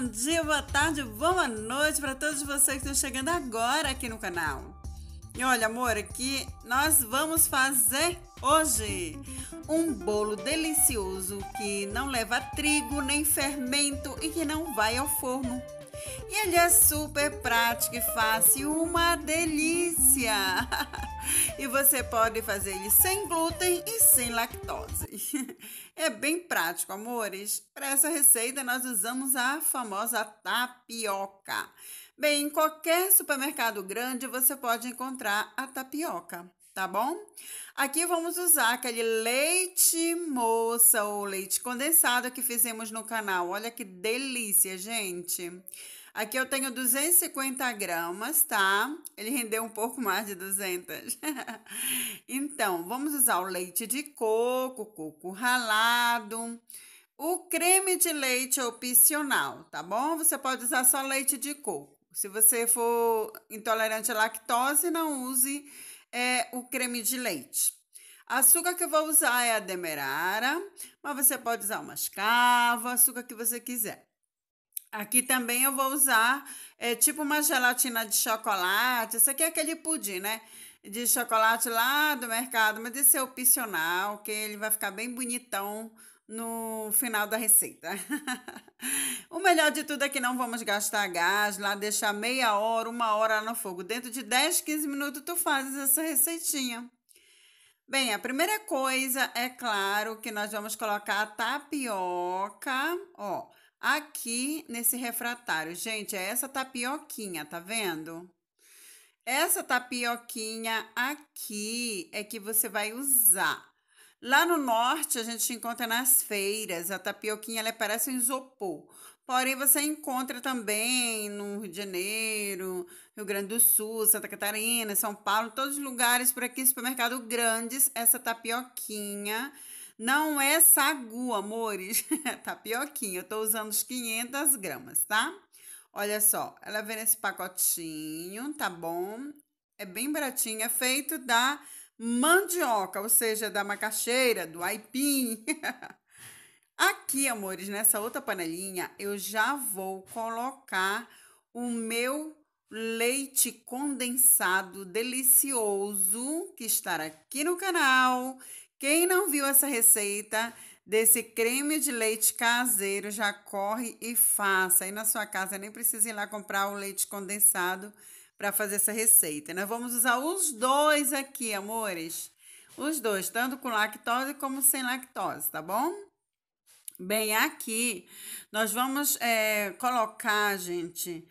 bom dia, boa tarde, boa noite para todos vocês que estão chegando agora aqui no canal. E olha, amor, aqui nós vamos fazer hoje um bolo delicioso que não leva trigo nem fermento e que não vai ao forno. E ele é super prático e fácil, uma delícia! E você pode fazer ele sem glúten e sem lactose. É bem prático, amores. Para essa receita, nós usamos a famosa tapioca. Bem, em qualquer supermercado grande você pode encontrar a tapioca tá bom? Aqui vamos usar aquele leite moça ou leite condensado que fizemos no canal. Olha que delícia, gente! Aqui eu tenho 250 gramas, tá? Ele rendeu um pouco mais de 200. então, vamos usar o leite de coco, coco ralado. O creme de leite é opcional, tá bom? Você pode usar só leite de coco. Se você for intolerante à lactose, não use é, o creme de leite. Açúcar que eu vou usar é a demerara, mas você pode usar o mascavo, açúcar que você quiser. Aqui também eu vou usar é, tipo uma gelatina de chocolate. Isso aqui é aquele pudim, né? De chocolate lá do mercado, mas esse é opcional, que ele vai ficar bem bonitão no final da receita. o melhor de tudo é que não vamos gastar gás, lá deixar meia hora, uma hora no fogo. Dentro de 10, 15 minutos tu fazes essa receitinha. Bem, a primeira coisa é claro que nós vamos colocar a tapioca, ó aqui nesse refratário. Gente, é essa tapioquinha, tá vendo? Essa tapioquinha aqui é que você vai usar. Lá no norte, a gente encontra nas feiras, a tapioquinha ela parece um isopor. Porém, você encontra também no Rio de Janeiro, Rio Grande do Sul, Santa Catarina, São Paulo, todos os lugares por aqui, supermercado grandes, essa tapioquinha não é sagu, amores. Tapioquinha. Tá eu tô usando os 500 gramas, tá? Olha só, ela vem nesse pacotinho, tá bom? É bem baratinha, é feito da mandioca, ou seja, da macaxeira, do aipim. Aqui, amores, nessa outra panelinha, eu já vou colocar o meu leite condensado delicioso que estará aqui no canal, quem não viu essa receita desse creme de leite caseiro, já corre e faça. Aí na sua casa nem precisa ir lá comprar o leite condensado para fazer essa receita. Nós vamos usar os dois aqui, amores. Os dois, tanto com lactose como sem lactose, tá bom? Bem, aqui nós vamos é, colocar, gente,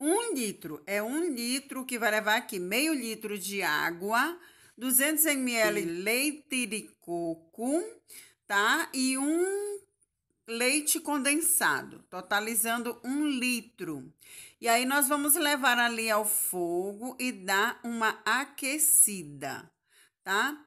um litro. É um litro que vai levar aqui meio litro de água 200 ml leite de coco, tá? E um leite condensado, totalizando um litro. E aí nós vamos levar ali ao fogo e dar uma aquecida, tá?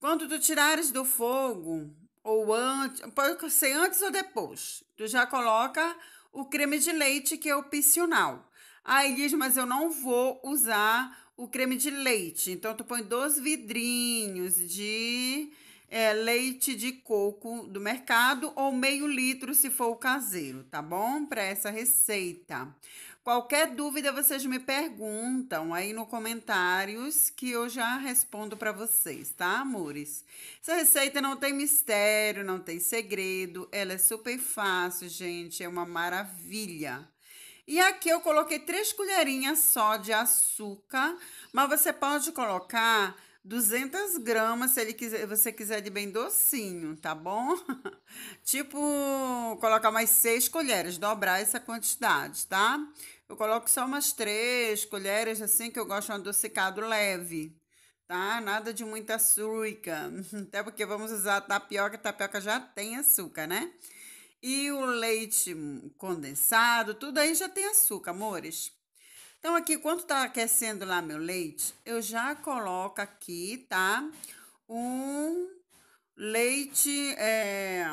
Quando tu tirares do fogo, ou antes, pode ser antes ou depois, tu já coloca o creme de leite que é opcional. Aí diz, mas eu não vou usar o creme de leite. Então, tu põe dois vidrinhos de é, leite de coco do mercado ou meio litro se for o caseiro, tá bom? Para essa receita. Qualquer dúvida vocês me perguntam aí no comentários que eu já respondo para vocês, tá, amores? Essa receita não tem mistério, não tem segredo, ela é super fácil, gente, é uma maravilha. E aqui eu coloquei três colherinhas só de açúcar, mas você pode colocar 200 gramas, se ele quiser, você quiser de bem docinho, tá bom? tipo, colocar mais seis colheres, dobrar essa quantidade, tá? Eu coloco só umas três colheres, assim, que eu gosto de um adocicado leve, tá? Nada de muita açúcar, até porque vamos usar tapioca, tapioca já tem açúcar, né? e o leite condensado, tudo aí já tem açúcar, amores. Então, aqui, quando tá aquecendo lá meu leite, eu já coloco aqui, tá? Um leite, é,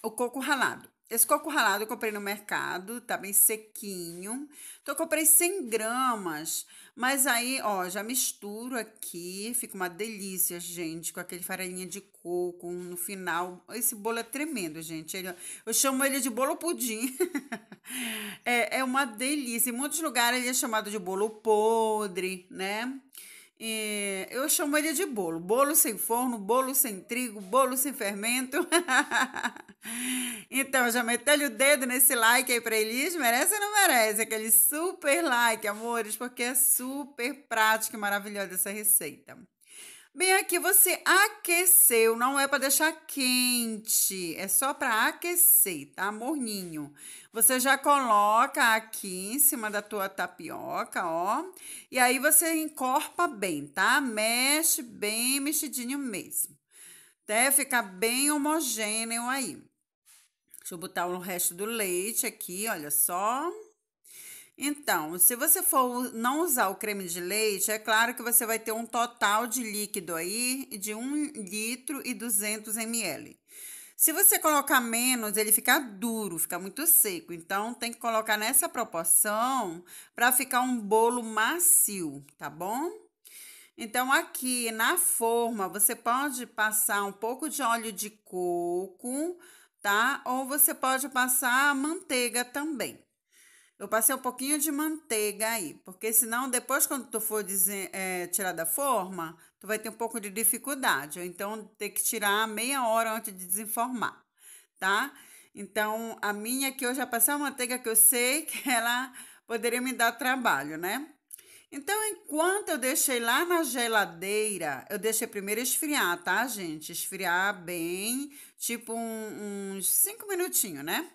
o coco ralado. Esse coco ralado eu comprei no mercado, tá bem sequinho. Então eu comprei 100 gramas, mas aí, ó, já misturo aqui, fica uma delícia, gente, com aquele farelinha de coco no final. Esse bolo é tremendo, gente. Ele, eu chamo ele de bolo pudim. é, é uma delícia. Em muitos lugares ele é chamado de bolo podre, né? É, eu chamo ele de bolo. Bolo sem forno, bolo sem trigo, bolo sem fermento. então, já meteu o dedo nesse like aí pra Elis. Merece ou não merece? Aquele super like, amores, porque é super prática e maravilhosa essa receita. Bem, aqui você aqueceu, não é para deixar quente, é só para aquecer, tá? Morninho. Você já coloca aqui em cima da tua tapioca, ó. E aí você encorpa bem, tá? Mexe bem mexidinho mesmo. Até ficar bem homogêneo aí. Deixa eu botar o resto do leite aqui, olha só. Então, se você for não usar o creme de leite, é claro que você vai ter um total de líquido aí de 1 litro e 200 ml. Se você colocar menos, ele fica duro, fica muito seco. Então, tem que colocar nessa proporção para ficar um bolo macio, tá bom? Então, aqui na forma, você pode passar um pouco de óleo de coco, tá? Ou você pode passar manteiga também. Eu passei um pouquinho de manteiga aí, porque senão depois quando tu for dizer, é, tirar da forma, tu vai ter um pouco de dificuldade. Então, tem que tirar meia hora antes de desenformar, tá? Então, a minha é que eu já passei uma manteiga que eu sei que ela poderia me dar trabalho, né? Então, enquanto eu deixei lá na geladeira, eu deixei primeiro esfriar, tá, gente? Esfriar bem, tipo um, uns 5 minutinhos, né?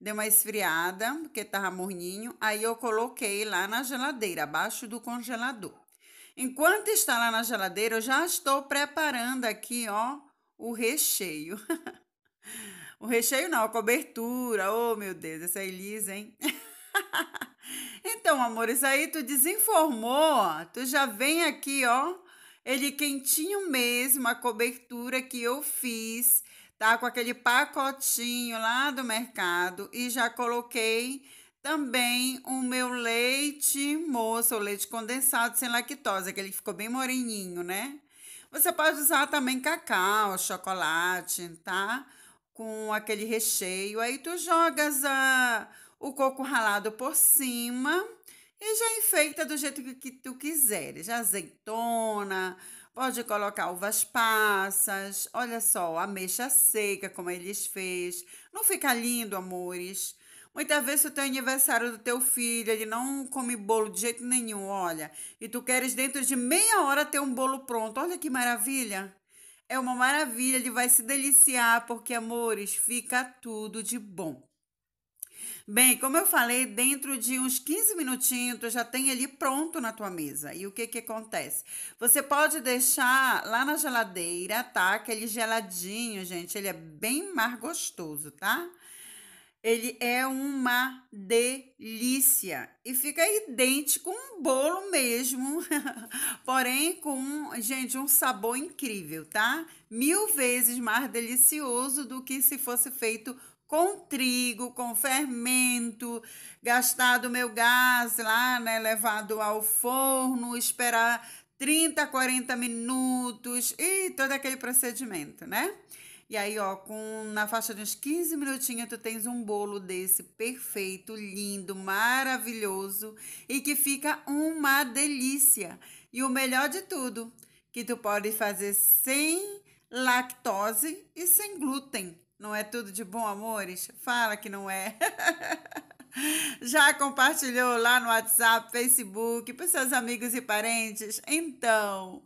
deu uma esfriada, porque estava morninho, aí eu coloquei lá na geladeira, abaixo do congelador. Enquanto está lá na geladeira, eu já estou preparando aqui, ó, o recheio. o recheio não, a cobertura. Oh, meu Deus, essa é Elisa, hein? então, amores, aí tu desinformou, ó, tu já vem aqui, ó, ele quentinho mesmo, a cobertura que eu fiz tá? Com aquele pacotinho lá do mercado e já coloquei também o meu leite moço, o leite condensado sem lactose, que ficou bem moreninho, né? Você pode usar também cacau, chocolate, tá? Com aquele recheio. Aí tu jogas a, o coco ralado por cima e já enfeita do jeito que, que tu quiseres. Azeitona, Pode colocar uvas passas, olha só, ameixa seca, como eles fez. Não fica lindo, amores? Muitas vezes o teu aniversário do teu filho, ele não come bolo de jeito nenhum, olha. E tu queres dentro de meia hora ter um bolo pronto, olha que maravilha. É uma maravilha, ele vai se deliciar, porque, amores, fica tudo de bom. Bem, como eu falei, dentro de uns 15 minutinhos, tu já tem ali pronto na tua mesa. E o que que acontece? Você pode deixar lá na geladeira, tá? Aquele geladinho, gente, ele é bem mais gostoso, tá? Ele é uma delícia e fica idêntico um bolo mesmo, porém com, gente, um sabor incrível, tá? Mil vezes mais delicioso do que se fosse feito com trigo, com fermento, gastado meu gás lá, né, levado ao forno, esperar 30, 40 minutos e todo aquele procedimento, né? E aí, ó, com na faixa de uns 15 minutinhos, tu tens um bolo desse perfeito, lindo, maravilhoso e que fica uma delícia. E o melhor de tudo, que tu pode fazer sem lactose e sem glúten. Não é tudo de bom, amores? Fala que não é. Já compartilhou lá no WhatsApp, Facebook, para seus amigos e parentes? Então,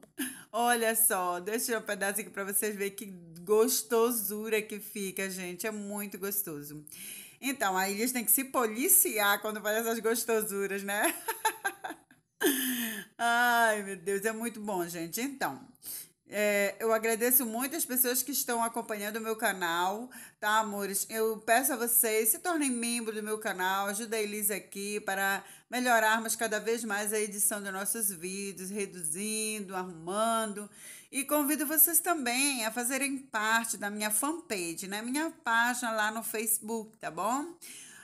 olha só, deixa eu tirar um pedaço aqui para vocês verem que gostosura que fica, gente. É muito gostoso. Então, aí eles têm que se policiar quando faz essas gostosuras, né? Ai, meu Deus, é muito bom, gente. Então, é, eu agradeço muito as pessoas que estão acompanhando o meu canal, tá, amores? Eu peço a vocês, se tornem membro do meu canal, ajuda a aqui para melhorarmos cada vez mais a edição dos nossos vídeos, reduzindo, arrumando. E convido vocês também a fazerem parte da minha fanpage, né? Minha página lá no Facebook, tá bom?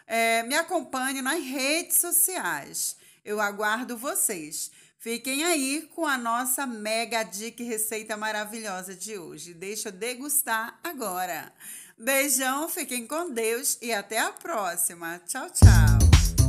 É, me acompanhe nas redes sociais. Eu aguardo vocês. Fiquem aí com a nossa mega dica e receita maravilhosa de hoje. Deixa eu degustar agora. Beijão, fiquem com Deus e até a próxima. Tchau, tchau.